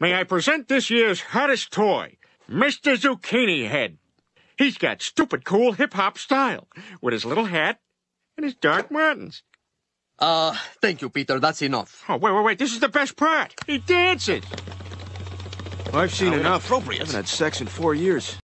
May I present this year's hottest toy, Mr. Zucchini Head. He's got stupid cool hip-hop style, with his little hat and his dark martins. Uh, thank you, Peter. That's enough. Oh, wait, wait, wait. This is the best part. He dances. Well, I've seen How enough. Appropriate. I haven't had sex in four years.